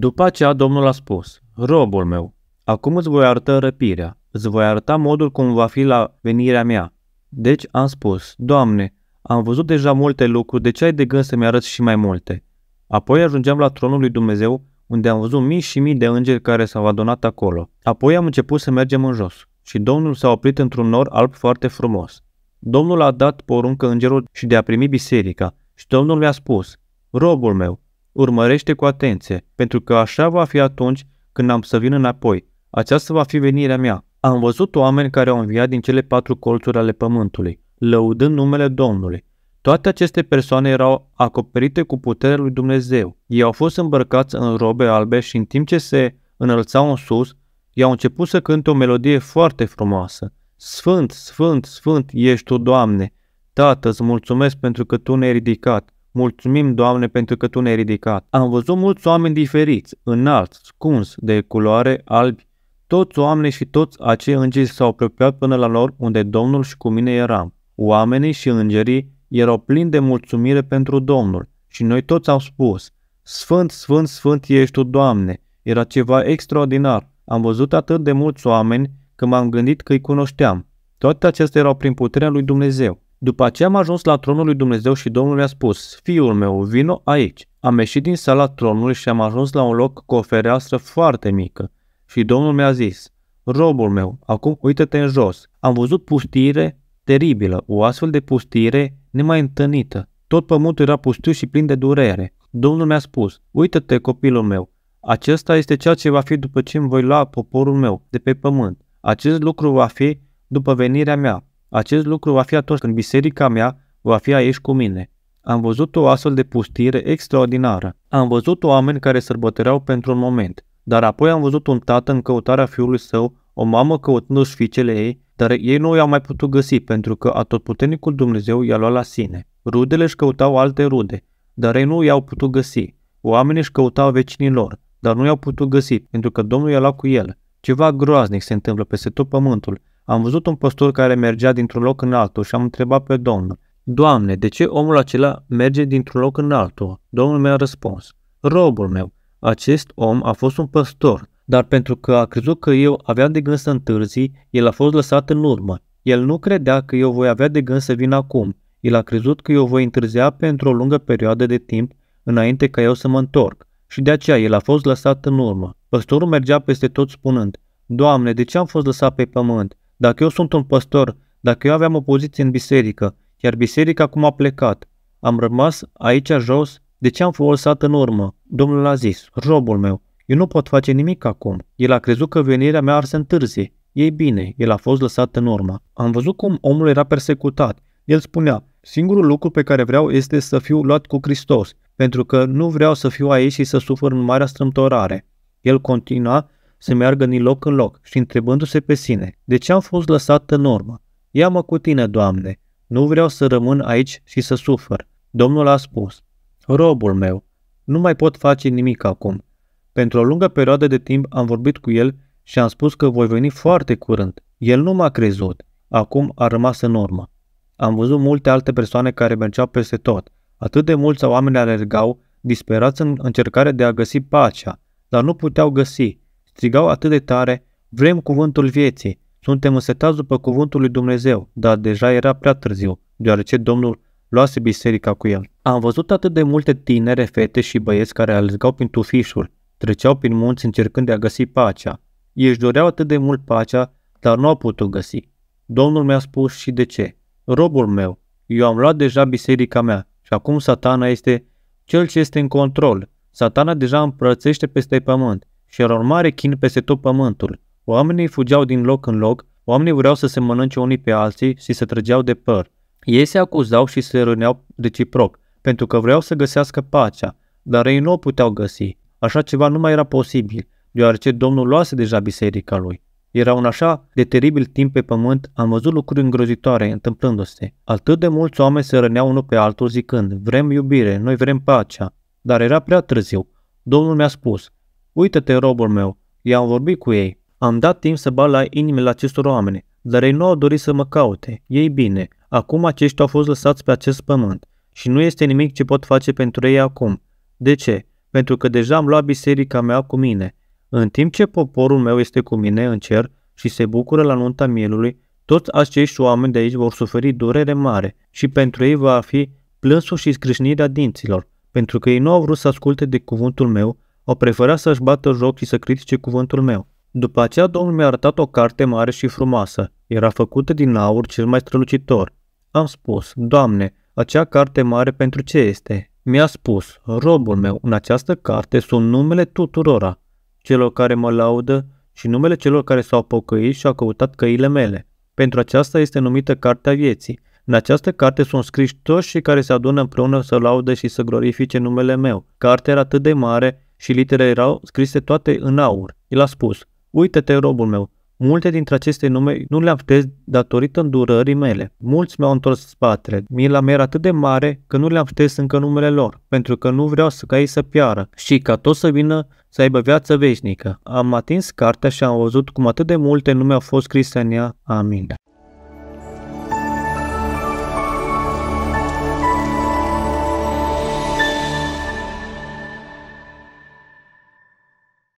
După aceea Domnul a spus, Robul meu, acum îți voi arăta răpirea, îți voi arăta modul cum va fi la venirea mea. Deci am spus, Doamne, am văzut deja multe lucruri, de ce ai de gând să-mi arăți și mai multe? Apoi ajungeam la tronul lui Dumnezeu, unde am văzut mii și mii de îngeri care s-au adunat acolo. Apoi am început să mergem în jos și Domnul s-a oprit într-un nor alb foarte frumos. Domnul a dat poruncă îngerul și de a primi biserica și Domnul mi-a spus, Robul meu, Urmărește cu atenție, pentru că așa va fi atunci când am să vin înapoi. Aceasta va fi venirea mea. Am văzut oameni care au înviat din cele patru colțuri ale pământului, lăudând numele Domnului. Toate aceste persoane erau acoperite cu puterea lui Dumnezeu. Ei au fost îmbrăcați în robe albe și în timp ce se înălțau în sus, i-au început să cânte o melodie foarte frumoasă. Sfânt, sfânt, sfânt ești tu, Doamne! Tată, îți mulțumesc pentru că tu ne-ai ridicat. Mulțumim, Doamne, pentru că Tu ne-ai ridicat. Am văzut mulți oameni diferiți, înalți, scuns, de culoare, albi. Toți oameni și toți acei îngeri s-au apropiat până la lor unde Domnul și cu mine eram. Oamenii și îngerii erau plini de mulțumire pentru Domnul și noi toți am spus, Sfânt, Sfânt, Sfânt ești Tu, Doamne. Era ceva extraordinar. Am văzut atât de mulți oameni că m-am gândit că îi cunoșteam. Toate acestea erau prin puterea lui Dumnezeu. După aceea am ajuns la tronul lui Dumnezeu și Domnul mi a spus, Fiul meu, vino aici. Am ieșit din sala tronului și am ajuns la un loc cu o fereastră foarte mică. Și Domnul mi-a zis, Robul meu, acum uită-te în jos. Am văzut pustire teribilă, o astfel de pustire nemai întâlnită. Tot pământul era pustiu și plin de durere. Domnul mi-a spus, uită-te copilul meu, acesta este ceea ce va fi după ce îmi voi lua poporul meu de pe pământ. Acest lucru va fi după venirea mea, acest lucru va fi atunci când biserica mea va fi aici cu mine. Am văzut o astfel de pustire extraordinară. Am văzut oameni care sărbătăreau pentru un moment, dar apoi am văzut un tată în căutarea fiului său, o mamă căutându-și fiicele ei, dar ei nu i-au mai putut găsi pentru că atotputernicul Dumnezeu i-a luat la sine. Rudele își căutau alte rude, dar ei nu i-au putut găsi. Oamenii își căutau vecinii lor, dar nu i-au putut găsi pentru că Domnul i-a luat cu el. Ceva groaznic se întâmplă peste tot pământul am văzut un păstor care mergea dintr-un loc în altul și am întrebat pe Domnul, Doamne, de ce omul acela merge dintr-un loc în altul? Domnul mi-a răspuns, Robul meu, acest om a fost un păstor, dar pentru că a crezut că eu aveam de gând să întârzi, el a fost lăsat în urmă. El nu credea că eu voi avea de gând să vin acum. El a crezut că eu voi întârzia pentru o lungă perioadă de timp înainte ca eu să mă întorc și de aceea el a fost lăsat în urmă. Păstorul mergea peste tot spunând, Doamne, de ce am fost lăsat pe pământ? Dacă eu sunt un păstor, dacă eu aveam o poziție în biserică, iar biserica acum a plecat, am rămas aici jos, de ce am fost lăsat în urmă? Domnul a zis, robul meu, eu nu pot face nimic acum. El a crezut că venirea mea ar să întârzie. Ei bine, el a fost lăsat în urmă. Am văzut cum omul era persecutat. El spunea, singurul lucru pe care vreau este să fiu luat cu Hristos, pentru că nu vreau să fiu aici și să sufăr în marea strâmtorare. El continua să meargă din loc în loc și întrebându-se pe sine, de ce am fost lăsat în urmă? Ia-mă cu tine, Doamne, nu vreau să rămân aici și să sufăr. Domnul a spus, robul meu, nu mai pot face nimic acum. Pentru o lungă perioadă de timp am vorbit cu el și am spus că voi veni foarte curând. El nu m-a crezut. Acum a rămas în urmă. Am văzut multe alte persoane care mergeau peste tot. Atât de mulți oameni alergau, disperați în încercare de a găsi pacea, dar nu puteau găsi. Strigau atât de tare, vrem cuvântul vieții, suntem însetați după cuvântul lui Dumnezeu, dar deja era prea târziu, deoarece Domnul luase biserica cu el. Am văzut atât de multe tinere, fete și băieți care alergau prin tufișul, treceau prin munți încercând de a găsi pacea. Ei își doreau atât de mult pacea, dar nu au putut găsi. Domnul mi-a spus și de ce. Robul meu, eu am luat deja biserica mea și acum satana este cel ce este în control. Satana deja împrățește peste pământ și erau mare chin peste tot pământul. Oamenii fugeau din loc în loc, oamenii vreau să se mănânce unii pe alții și se trăgeau de păr. Ei se acuzau și se răneau reciproc, pentru că vreau să găsească pacea, dar ei nu o puteau găsi. Așa ceva nu mai era posibil, deoarece Domnul luase deja biserica lui. Era un așa de teribil timp pe pământ, am văzut lucruri îngrozitoare întâmplându-se. Atât de mulți oameni se răneau unul pe altul zicând, vrem iubire, noi vrem pacea. Dar era prea târziu. Domnul mi-a spus, Uită-te, robul meu, i-am vorbit cu ei. Am dat timp să bat la inimile acestor oameni, dar ei nu au dorit să mă caute. Ei bine, acum aceștia au fost lăsați pe acest pământ și nu este nimic ce pot face pentru ei acum. De ce? Pentru că deja am luat biserica mea cu mine. În timp ce poporul meu este cu mine în cer și se bucură la nunta mielului, toți acești oameni de aici vor suferi durere mare și pentru ei va fi plânsul și scrâșnirea dinților, pentru că ei nu au vrut să asculte de cuvântul meu o prefera să-și bată joc și să critique cuvântul meu. După aceea Domnul mi-a arătat o carte mare și frumoasă. Era făcută din aur cel mai strălucitor. Am spus, Doamne, acea carte mare pentru ce este? Mi-a spus, robul meu, în această carte sunt numele tuturora, celor care mă laudă și numele celor care s-au pocăit și au căutat căile mele. Pentru aceasta este numită Cartea Vieții. În această carte sunt scriși toți cei care se adună împreună să laude și să glorifice numele meu. Cartea era atât de mare și literele erau scrise toate în aur. El a spus, uite te robul meu, multe dintre aceste nume nu le-am șters datorită îndurării mele. Mulți mi-au întors spatele. Mila mea era atât de mare că nu le-am șters încă numele lor, pentru că nu vreau să ca ei să piară și ca toți să vină să aibă viață veșnică. Am atins cartea și am văzut cum atât de multe nume au fost scrise în ea. Amin.